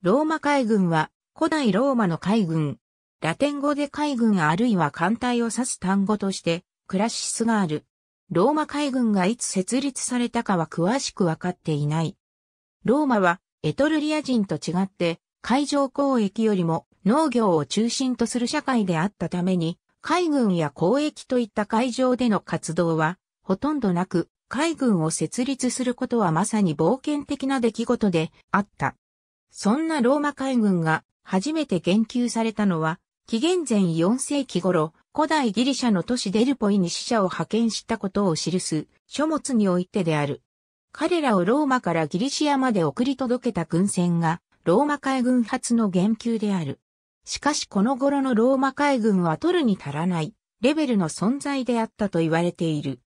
ローマ海軍は古代ローマの海軍。ラテン語で海軍あるいは艦隊を指す単語としてクラシスがある。ローマ海軍がいつ設立されたかは詳しくわかっていない。ローマはエトルリア人と違って海上交易よりも農業を中心とする社会であったために海軍や交易といった海上での活動はほとんどなく海軍を設立することはまさに冒険的な出来事であった。そんなローマ海軍が初めて言及されたのは、紀元前4世紀頃、古代ギリシャの都市デルポイに死者を派遣したことを記す書物においてである。彼らをローマからギリシアまで送り届けた軍船が、ローマ海軍初の言及である。しかしこの頃のローマ海軍は取るに足らないレベルの存在であったと言われている。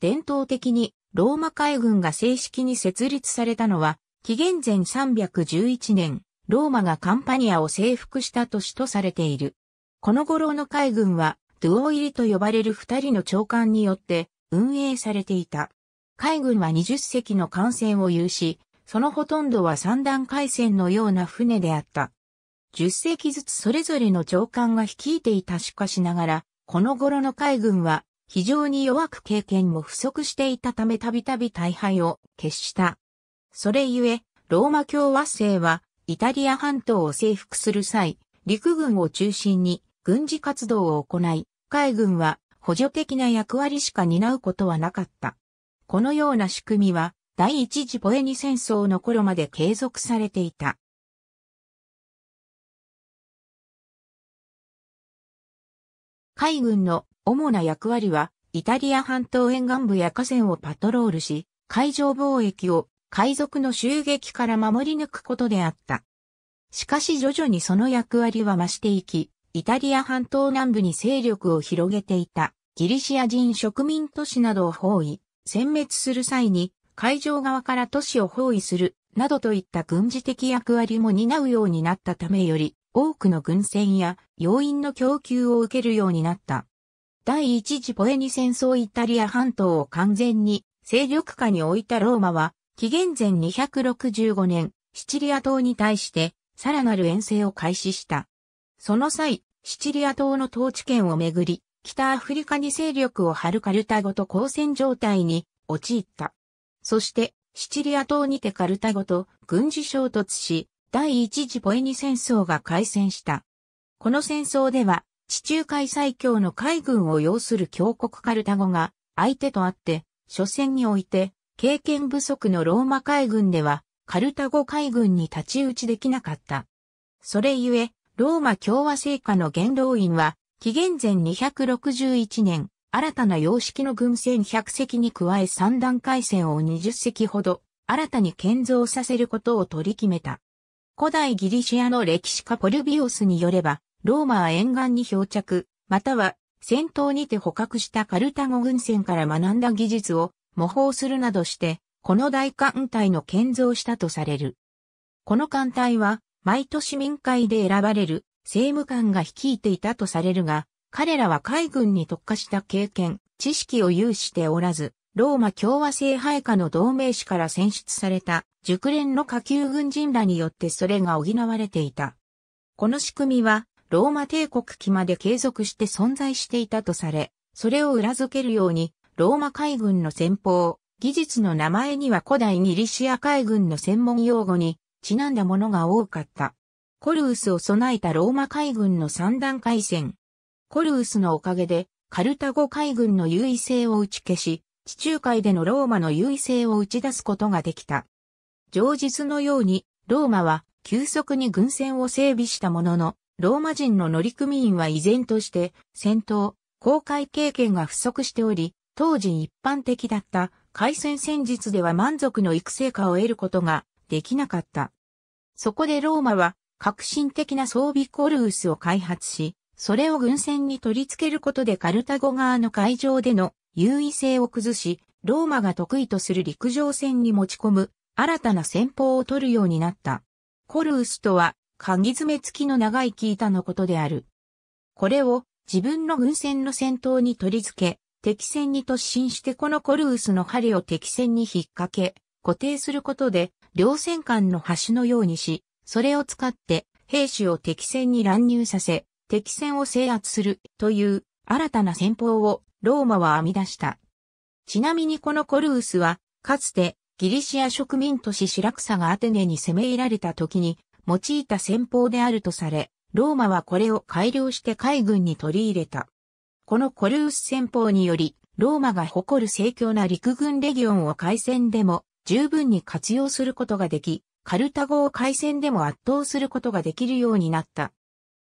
伝統的にローマ海軍が正式に設立されたのは紀元前311年、ローマがカンパニアを征服した都市とされている。この頃の海軍は、ドゥオ入りと呼ばれる二人の長官によって運営されていた。海軍は20隻の艦船を有し、そのほとんどは三段海戦のような船であった。10隻ずつそれぞれの長官が率いていたしかしながら、この頃の海軍は非常に弱く経験も不足していたためたびたび大敗を決した。それゆえ、ローマ共和制は、イタリア半島を征服する際、陸軍を中心に軍事活動を行い、海軍は補助的な役割しか担うことはなかった。このような仕組みは、第一次ポエニ戦争の頃まで継続されていた。海軍の主な役割は、イタリア半島沿岸部や河川をパトロールし、海上貿易を海賊の襲撃から守り抜くことであった。しかし徐々にその役割は増していき、イタリア半島南部に勢力を広げていたギリシア人植民都市などを包囲、殲滅する際に海上側から都市を包囲するなどといった軍事的役割も担うようになったためより多くの軍船や要員の供給を受けるようになった。第一次ポエニ戦争イタリア半島を完全に勢力下に置いたローマは紀元前265年、シチリア島に対して、さらなる遠征を開始した。その際、シチリア島の統治権をめぐり、北アフリカに勢力を張るカルタゴと交戦状態に陥った。そして、シチリア島にてカルタゴと軍事衝突し、第一次ポエニ戦争が開戦した。この戦争では、地中海最強の海軍を要する強国カルタゴが相手とあって、初戦において経験不足のローマ海軍では、カルタゴ海軍に立ち打ちできなかった。それゆえ、ローマ共和制下の元老院は、紀元前261年、新たな様式の軍船100隻に加え3段階船を20隻ほど、新たに建造させることを取り決めた。古代ギリシアの歴史家ポルビオスによれば、ローマは沿岸に漂着、または戦闘にて捕獲したカルタゴ軍船から学んだ技術を模倣するなどして、この大艦隊の建造したとされる。この艦隊は、毎年民会で選ばれる政務官が率いていたとされるが、彼らは海軍に特化した経験、知識を有しておらず、ローマ共和制配下の同盟士から選出された熟練の下級軍人らによってそれが補われていた。この仕組みはローマ帝国期まで継続して存在していたとされ、それを裏付けるようにローマ海軍の戦法、技術の名前には古代ギリシア海軍の専門用語にちなんだものが多かった。コルウスを備えたローマ海軍の三段回戦。コルウスのおかげで、カルタゴ海軍の優位性を打ち消し、地中海でのローマの優位性を打ち出すことができた。上述のように、ローマは急速に軍船を整備したものの、ローマ人の乗組員は依然として戦闘、航海経験が不足しており、当時一般的だった海戦戦術では満足の育成果を得ることができなかった。そこでローマは革新的な装備コルウスを開発し、それを軍船に取り付けることでカルタゴ側の海上での優位性を崩し、ローマが得意とする陸上戦に持ち込む新たな戦法を取るようになった。コルウスとは、鍵詰め付きの長いキータのことである。これを自分の軍船の戦闘に取り付け、敵戦に突進してこのコルウスの針を敵戦に引っ掛け、固定することで、両戦間の橋のようにし、それを使って兵士を敵戦に乱入させ、敵戦を制圧するという新たな戦法をローマは編み出した。ちなみにこのコルウスは、かつてギリシア植民都市シラクサがアテネに攻め入られた時に用いた戦法であるとされ、ローマはこれを改良して海軍に取り入れた。このコルウス戦法により、ローマが誇る盛況な陸軍レギオンを海戦でも十分に活用することができ、カルタゴを海戦でも圧倒することができるようになった。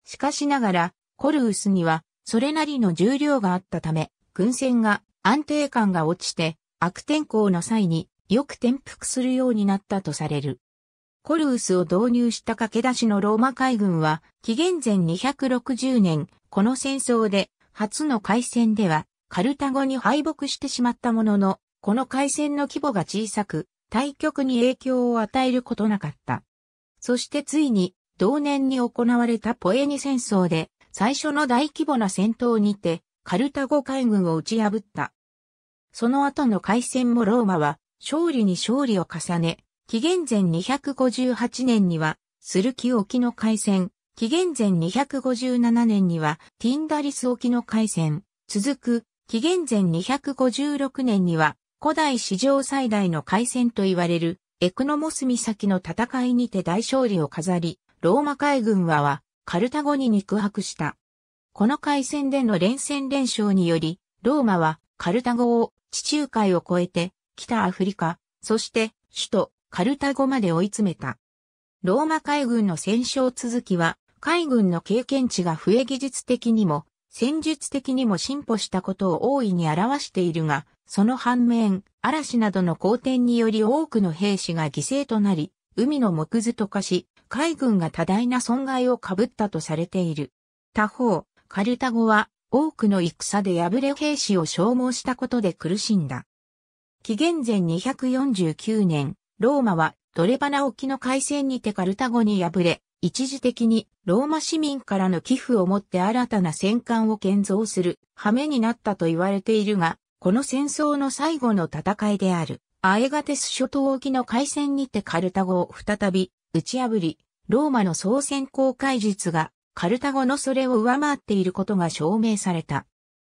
しかしながら、コルウスにはそれなりの重量があったため、軍船が安定感が落ちて悪天候の際によく転覆するようになったとされる。コルウスを導入した駆け出しのローマ海軍は、紀元前260年、この戦争で初の海戦では、カルタゴに敗北してしまったものの、この海戦の規模が小さく、対局に影響を与えることなかった。そしてついに、同年に行われたポエニ戦争で、最初の大規模な戦闘にて、カルタゴ海軍を打ち破った。その後の海戦もローマは、勝利に勝利を重ね、紀元前258年には、スルキ沖の海戦、紀元前257年にはティンダリス沖の海戦、続く紀元前256年には古代史上最大の海戦と言われるエクノモス岬の戦いにて大勝利を飾り、ローマ海軍ははカルタゴに肉薄した。この海戦での連戦連勝により、ローマはカルタゴを地中海を越えて北アフリカ、そして首都カルタゴまで追い詰めた。ローマ海軍の戦勝続きは海軍の経験値が増え技術的にも、戦術的にも進歩したことを大いに表しているが、その反面、嵐などの好転により多くの兵士が犠牲となり、海の木図と化し、海軍が多大な損害を被ったとされている。他方、カルタゴは多くの戦で敗れ兵士を消耗したことで苦しんだ。紀元前249年、ローマはドレバナ沖の海戦にてカルタゴに敗れ、一時的にローマ市民からの寄付をもって新たな戦艦を建造する羽目になったと言われているが、この戦争の最後の戦いである、アエガテス諸島沖の海戦にてカルタゴを再び打ち破り、ローマの総選考会術がカルタゴのそれを上回っていることが証明された。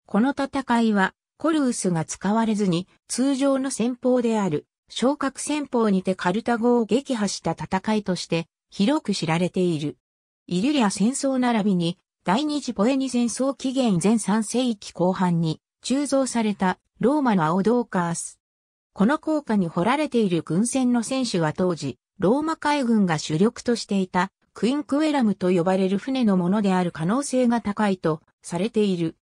この戦いはコルウスが使われずに通常の戦法である昇格戦法にてカルタゴを撃破した戦いとして広く知られている。イリュリア戦争並びに、第二次ポエニ戦争紀元前3世紀後半に鋳造されたローマの青ーカース。この効果に掘られている軍船の船手は当時、ローマ海軍が主力としていたクインクエラムと呼ばれる船のものである可能性が高いとされている。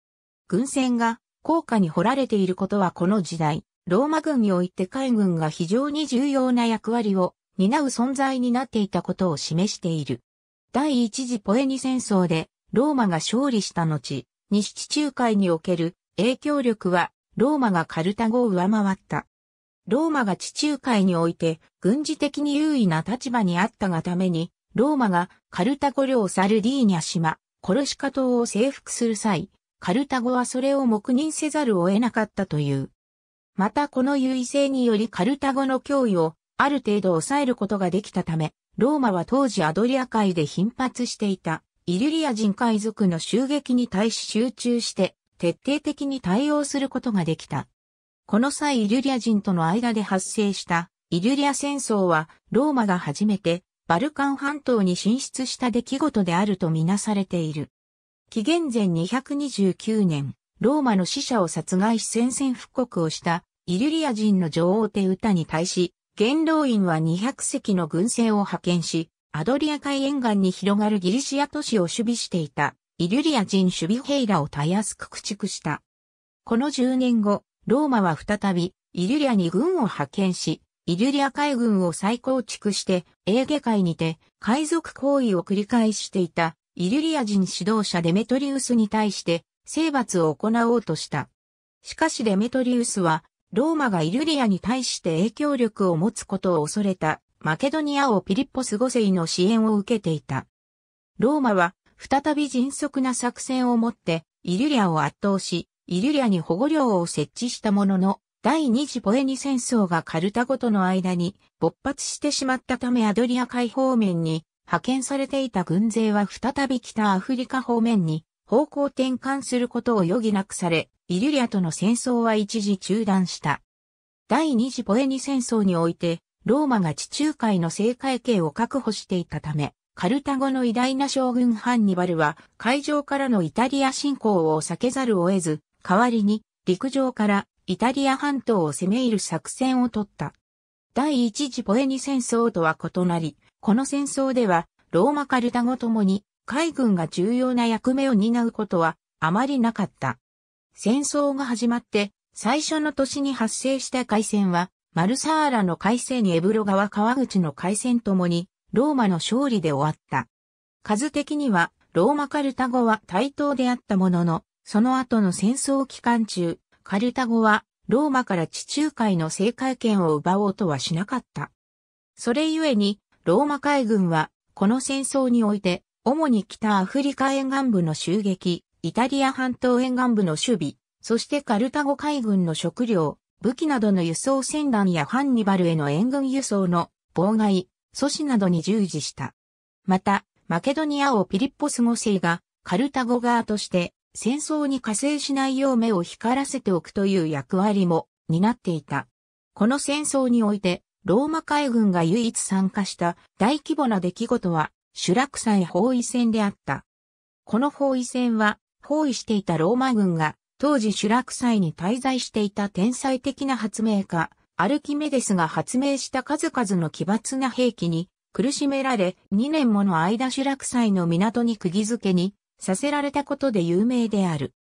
軍船が効果に掘られていることはこの時代、ローマ軍において海軍が非常に重要な役割を担う存在になっていたことを示している。第一次ポエニ戦争でローマが勝利した後、西地中海における影響力はローマがカルタゴを上回った。ローマが地中海において軍事的に優位な立場にあったがために、ローマがカルタゴ領サルディーニャ島、コロシカ島を征服する際、カルタゴはそれを黙認せざるを得なかったという。またこの優位性によりカルタゴの脅威をある程度抑えることができたため、ローマは当時アドリア海で頻発していたイリュリア人海賊の襲撃に対し集中して徹底的に対応することができた。この際イリュリア人との間で発生したイリュリア戦争はローマが初めてバルカン半島に進出した出来事であるとみなされている。紀元前229年、ローマの死者を殺害し宣戦布告をしたイリュリア人の女王テウタに対し、元老院は200隻の軍勢を派遣し、アドリア海沿岸に広がるギリシア都市を守備していた、イリュリア人守備兵らをたやすく駆逐した。この10年後、ローマは再び、イリュリアに軍を派遣し、イリュリア海軍を再構築して、エーゲ海にて、海賊行為を繰り返していた、イリュリア人指導者デメトリウスに対して、征伐を行おうとした。しかしデメトリウスは、ローマがイルリアに対して影響力を持つことを恐れたマケドニア王ピリッポス5世の支援を受けていた。ローマは再び迅速な作戦を持ってイルリアを圧倒し、イルリアに保護領を設置したものの、第二次ポエニ戦争がカルタゴとの間に勃発してしまったためアドリア海方面に派遣されていた軍勢は再び北アフリカ方面に方向転換することを余儀なくされ、イリュリアとの戦争は一時中断した。第二次ポエニ戦争において、ローマが地中海の政界系を確保していたため、カルタゴの偉大な将軍ハンニバルは海上からのイタリア侵攻を避けざるを得ず、代わりに陸上からイタリア半島を攻め入る作戦を取った。第一次ポエニ戦争とは異なり、この戦争ではローマカルタゴともに海軍が重要な役目を担うことはあまりなかった。戦争が始まって最初の年に発生した海戦は、マルサーラの海戦にエブロ川川口の海戦ともに、ローマの勝利で終わった。数的には、ローマカルタ語は対等であったものの、その後の戦争期間中、カルタ語は、ローマから地中海の制海権を奪おうとはしなかった。それゆえに、ローマ海軍は、この戦争において、主に北アフリカ沿岸部の襲撃、イタリア半島沿岸部の守備、そしてカルタゴ海軍の食料、武器などの輸送船団やハンニバルへの援軍輸送の妨害、阻止などに従事した。また、マケドニア王ピリッポス5世がカルタゴ側として戦争に加勢しないよう目を光らせておくという役割も担っていた。この戦争において、ローマ海軍が唯一参加した大規模な出来事は主落祭包囲戦であった。この包囲戦は、包囲していたローマ軍が、当時主落祭に滞在していた天才的な発明家、アルキメデスが発明した数々の奇抜な兵器に苦しめられ、2年もの間主落祭の港に釘付けにさせられたことで有名である。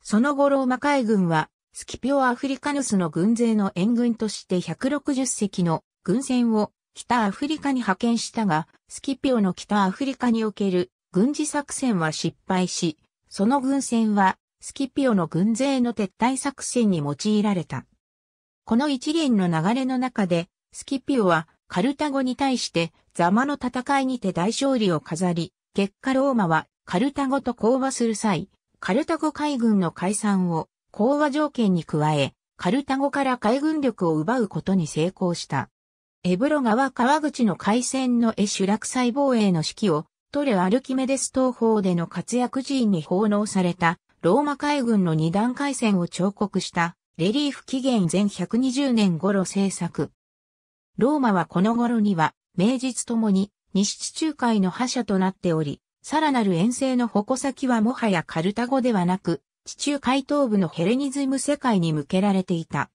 その後ローマ海軍は、スキピオ・アフリカヌスの軍勢の援軍として160隻の軍船を北アフリカに派遣したが、スキピオの北アフリカにおける軍事作戦は失敗し、その軍船はスキピオの軍勢の撤退作戦に用いられた。この一連の流れの中で、スキピオはカルタゴに対してザマの戦いにて大勝利を飾り、結果ローマはカルタゴと講和する際、カルタゴ海軍の解散を講和条件に加え、カルタゴから海軍力を奪うことに成功した。エブロ川川口の海戦の絵主落西防衛の指揮を、トレアルキメデス東方での活躍寺院に奉納された、ローマ海軍の二段海戦を彫刻した、レリーフ紀元前120年頃制作。ローマはこの頃には、名実ともに、西地中海の覇者となっており、さらなる遠征の矛先はもはやカルタゴではなく、地中海東部のヘレニズム世界に向けられていた。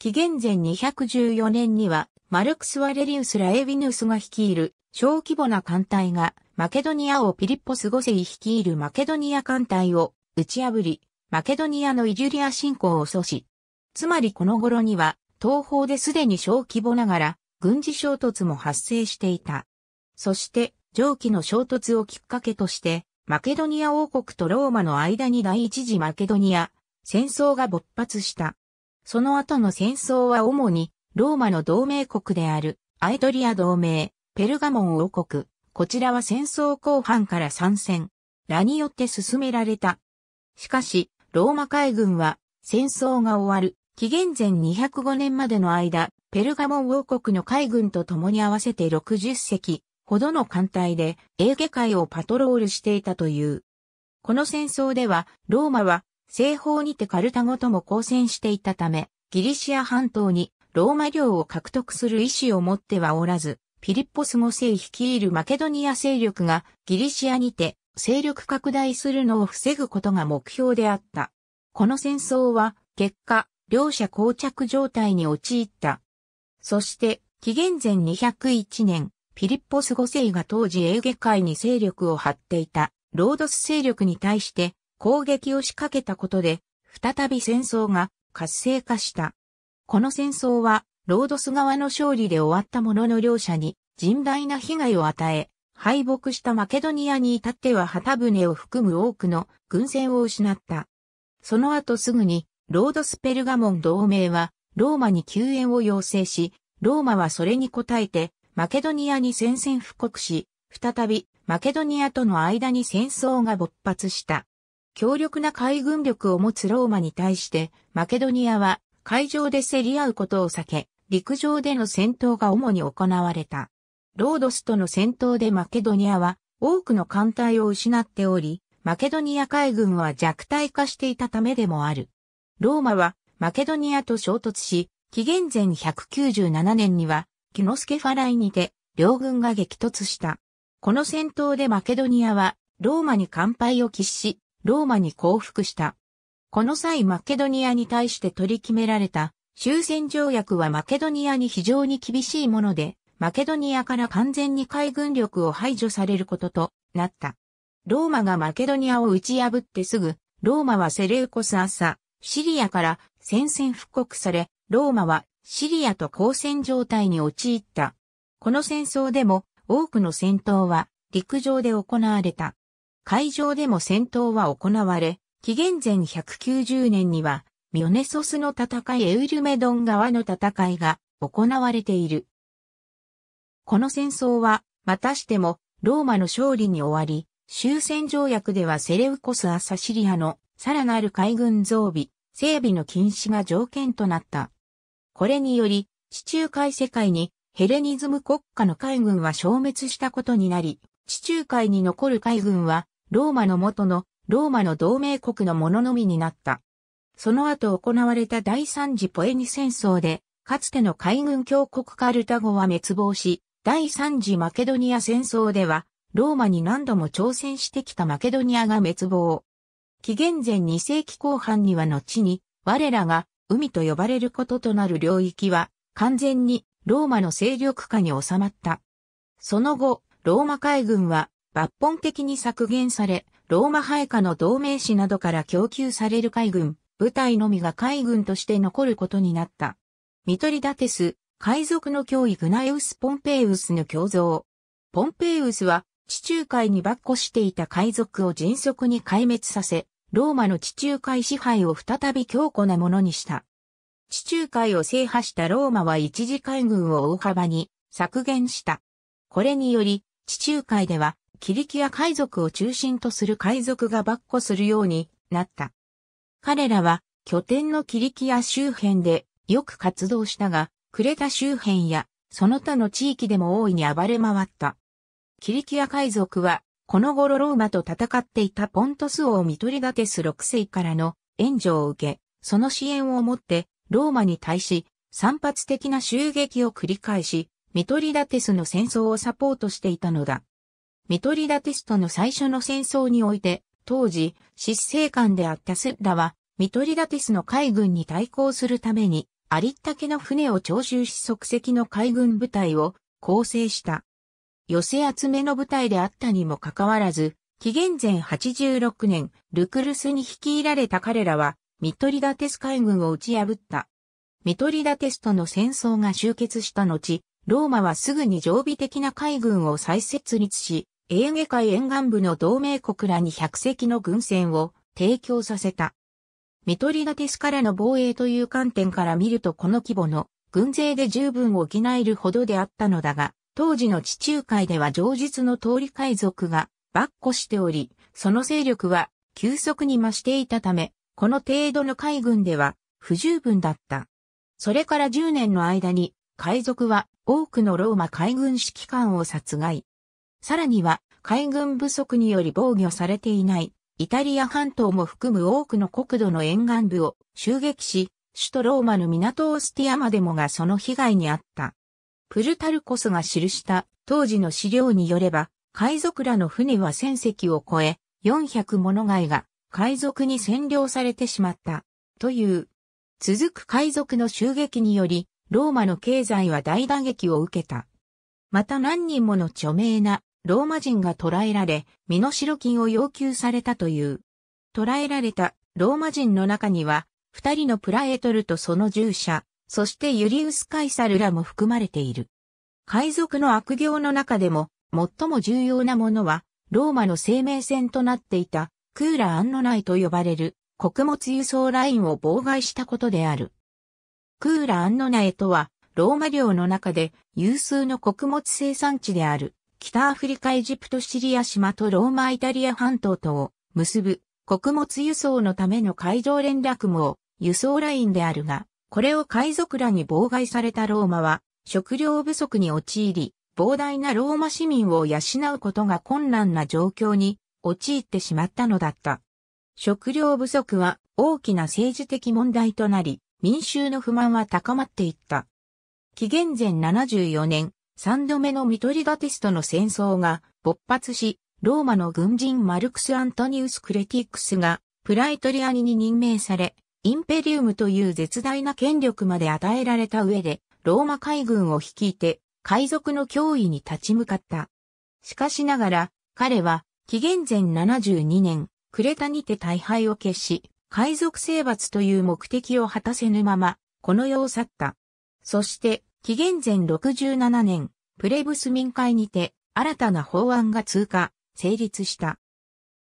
紀元前214年には、マルクス・ワレリウス・ラエヴィヌスが率いる小規模な艦隊がマケドニアをピリッポス5世率いるマケドニア艦隊を打ち破り、マケドニアのイジュリア侵攻を阻止。つまりこの頃には、東方ですでに小規模ながら、軍事衝突も発生していた。そして、上記の衝突をきっかけとして、マケドニア王国とローマの間に第一次マケドニア戦争が勃発した。その後の戦争は主にローマの同盟国であるアイドリア同盟、ペルガモン王国、こちらは戦争後半から参戦、らによって進められた。しかし、ローマ海軍は戦争が終わる、紀元前205年までの間、ペルガモン王国の海軍と共に合わせて60隻ほどの艦隊でエーゲ海をパトロールしていたという。この戦争では、ローマは西方にてカルタゴとも交戦していたため、ギリシア半島にローマ領を獲得する意思を持ってはおらず、ピリッポス5世率いるマケドニア勢力がギリシアにて勢力拡大するのを防ぐことが目標であった。この戦争は結果、両者膠着状態に陥った。そして、紀元前201年、ピリッポス5世が当時エーゲ海に勢力を張っていたロードス勢力に対して攻撃を仕掛けたことで、再び戦争が活性化した。この戦争は、ロードス側の勝利で終わったものの両者に甚大な被害を与え、敗北したマケドニアに至っては旗船を含む多くの軍船を失った。その後すぐに、ロードスペルガモン同盟は、ローマに救援を要請し、ローマはそれに応えて、マケドニアに宣戦布告し、再び、マケドニアとの間に戦争が勃発した。強力な海軍力を持つローマに対して、マケドニアは海上で競り合うことを避け、陸上での戦闘が主に行われた。ロードスとの戦闘でマケドニアは多くの艦隊を失っており、マケドニア海軍は弱体化していたためでもある。ローマはマケドニアと衝突し、紀元前197年には、キノスケファライにて、両軍が激突した。この戦闘でマケドニアは、ローマに乾杯を喫し、ローマに降伏した。この際マケドニアに対して取り決められた終戦条約はマケドニアに非常に厳しいもので、マケドニアから完全に海軍力を排除されることとなった。ローマがマケドニアを打ち破ってすぐ、ローマはセレウコス朝、シリアから戦線復刻され、ローマはシリアと交戦状態に陥った。この戦争でも多くの戦闘は陸上で行われた。海上でも戦闘は行われ、紀元前190年には、ミオネソスの戦いエウルメドン側の戦いが行われている。この戦争は、またしても、ローマの勝利に終わり、終戦条約ではセレウコス・アサシリアのさらなる海軍増備、整備の禁止が条件となった。これにより、地中海世界にヘレニズム国家の海軍は消滅したことになり、地中海に残る海軍は、ローマの元のローマの同盟国のもののみになった。その後行われた第三次ポエニ戦争で、かつての海軍強国カルタゴは滅亡し、第三次マケドニア戦争では、ローマに何度も挑戦してきたマケドニアが滅亡。紀元前2世紀後半には後に、我らが海と呼ばれることとなる領域は、完全にローマの勢力下に収まった。その後、ローマ海軍は抜本的に削減され、ローマ配下の同盟士などから供給される海軍、部隊のみが海軍として残ることになった。ミトリダテス、海賊の脅威グナイウス・ポンペイウスの共造。ポンペイウスは、地中海に跋扈していた海賊を迅速に壊滅させ、ローマの地中海支配を再び強固なものにした。地中海を制覇したローマは一次海軍を大幅に削減した。これにより、地中海ではキリキア海賊を中心とする海賊が跋扈するようになった。彼らは拠点のキリキア周辺でよく活動したが、クレタ周辺やその他の地域でも大いに暴れ回った。キリキア海賊は、この頃ローマと戦っていたポントス王ミトリダテス6世からの援助を受け、その支援をもってローマに対し散発的な襲撃を繰り返し、ミトリダテスの戦争をサポートしていたのだ。ミトリダテスとの最初の戦争において、当時、執政官であったスッラは、ミトリダテスの海軍に対抗するために、ありったけの船を徴収し即席の海軍部隊を構成した。寄せ集めの部隊であったにもかかわらず、紀元前86年、ルクルスに率いられた彼らは、ミトリダテス海軍を打ち破った。ミトリダテスとの戦争が終結した後、ローマはすぐに常備的な海軍を再設立し、エーゲ海沿岸部の同盟国らに100隻の軍船を提供させた。ミトリダテスからの防衛という観点から見るとこの規模の軍勢で十分補えるほどであったのだが、当時の地中海では上実の通り海賊が跋扈しており、その勢力は急速に増していたため、この程度の海軍では不十分だった。それから10年の間に海賊は多くのローマ海軍指揮官を殺害、さらには、海軍不足により防御されていない、イタリア半島も含む多くの国土の沿岸部を襲撃し、首都ローマの港オスティアまでもがその被害にあった。プルタルコスが記した当時の資料によれば、海賊らの船は1000隻を超え、400物貝が海賊に占領されてしまった。という。続く海賊の襲撃により、ローマの経済は大打撃を受けた。また何人もの著名なローマ人が捕らえられ、身代金を要求されたという。捕らえられたローマ人の中には、二人のプラエトルとその従者、そしてユリウス・カイサルらも含まれている。海賊の悪行の中でも、最も重要なものは、ローマの生命線となっていた、クーラ・アンノナイと呼ばれる、穀物輸送ラインを妨害したことである。クーラ・アンノナイとは、ローマ領の中で有数の穀物生産地である。北アフリカエジプトシリア島とローマイタリア半島とを結ぶ穀物輸送のための海上連絡網、輸送ラインであるが、これを海賊らに妨害されたローマは、食料不足に陥り、膨大なローマ市民を養うことが困難な状況に陥ってしまったのだった。食料不足は大きな政治的問題となり、民衆の不満は高まっていった。紀元前74年、三度目のミトリダテスとの戦争が勃発し、ローマの軍人マルクス・アントニウス・クレティックスがプライトリアニに任命され、インペリウムという絶大な権力まで与えられた上で、ローマ海軍を率いて、海賊の脅威に立ち向かった。しかしながら、彼は、紀元前72年、クレタにて大敗を決し、海賊征伐という目的を果たせぬまま、この世を去った。そして、紀元前67年、プレブス民会にて新たな法案が通過、成立した。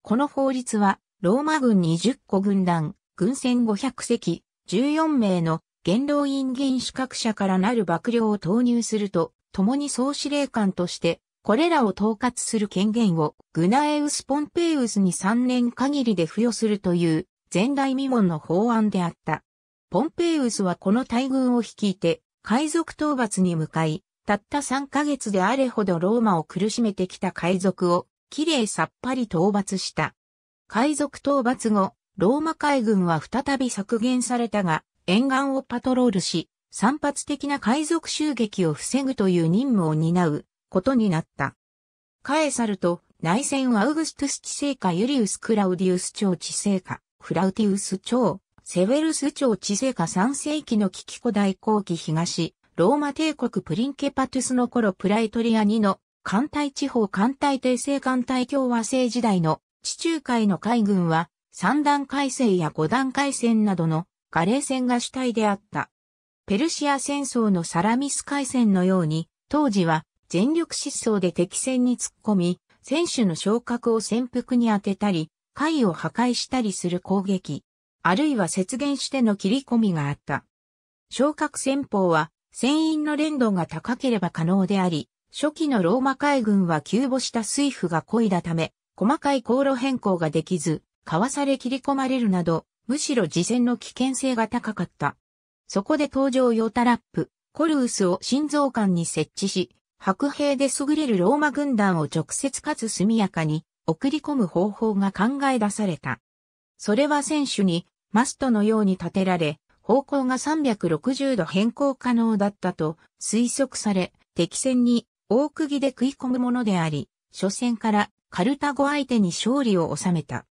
この法律は、ローマ軍20個軍団、軍船500隻、14名の元老院議員資格者からなる幕僚を投入すると、共に総司令官として、これらを統括する権限をグナエウス・ポンペイウスに3年限りで付与するという前代未聞の法案であった。ポンペイウスはこの大軍を率いて海賊討伐に向かい、たった3ヶ月であれほどローマを苦しめてきた海賊を、きれいさっぱり討伐した。海賊討伐後、ローマ海軍は再び削減されたが、沿岸をパトロールし、散発的な海賊襲撃を防ぐという任務を担うことになった。カエサルと内戦はウグストゥス地政下ユリウス・クラウディウス朝地政下、フラウティウス朝セウェルス朝地世下3世紀の危機古代後期東、ローマ帝国プリンケパトゥスの頃プライトリア2の艦隊地方艦隊帝政艦隊共和制時代の地中海の海軍は三段海戦や五段海戦などのガレー戦が主体であった。ペルシア戦争のサラミス海戦のように当時は全力疾走で敵戦に突っ込み、選手の昇格を潜伏に当てたり、海を破壊したりする攻撃。あるいは雪原しての切り込みがあった。昇格戦法は、船員の連動が高ければ可能であり、初期のローマ海軍は急募した水夫が漕いだため、細かい航路変更ができず、かわされ切り込まれるなど、むしろ事前の危険性が高かった。そこで登場用タラップ、コルウスを心臓管に設置し、白兵で優れるローマ軍団を直接かつ速やかに送り込む方法が考え出された。それは選手にマストのように建てられ、方向が360度変更可能だったと推測され、敵戦に大釘で食い込むものであり、初戦からカルタゴ相手に勝利を収めた。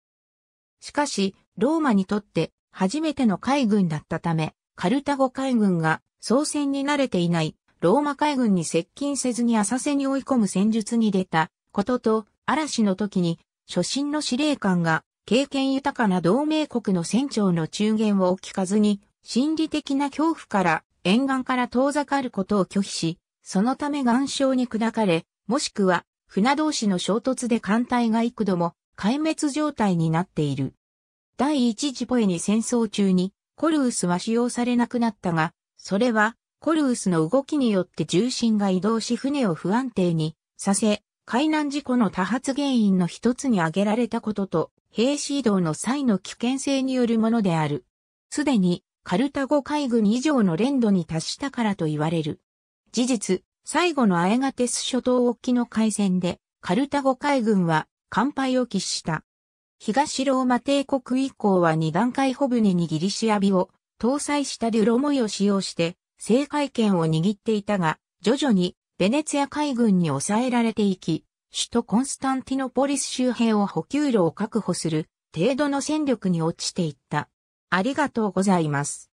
しかし、ローマにとって初めての海軍だったため、カルタゴ海軍が総戦に慣れていないローマ海軍に接近せずに浅瀬に追い込む戦術に出たことと、嵐の時に初心の司令官が経験豊かな同盟国の船長の中言を聞かずに、心理的な恐怖から沿岸から遠ざかることを拒否し、そのため岩礁に砕かれ、もしくは船同士の衝突で艦隊が幾度も壊滅状態になっている。第一次ポエニ戦争中にコルウスは使用されなくなったが、それはコルウスの動きによって重心が移動し船を不安定にさせ、海難事故の多発原因の一つに挙げられたことと兵士移動の際の危険性によるものである。すでに、カルタゴ海軍以上の連度に達したからと言われる。事実、最後のアエガテス諸島沖の海戦で、カルタゴ海軍は乾杯を喫した。東ローマ帝国以降は2段階ホ船にギリシア美を搭載したデュロモイを使用して、政海権を握っていたが、徐々にベネツィア海軍に抑えられていき、首都コンスタンティノポリス周辺を補給路を確保する程度の戦力に落ちていった。ありがとうございます。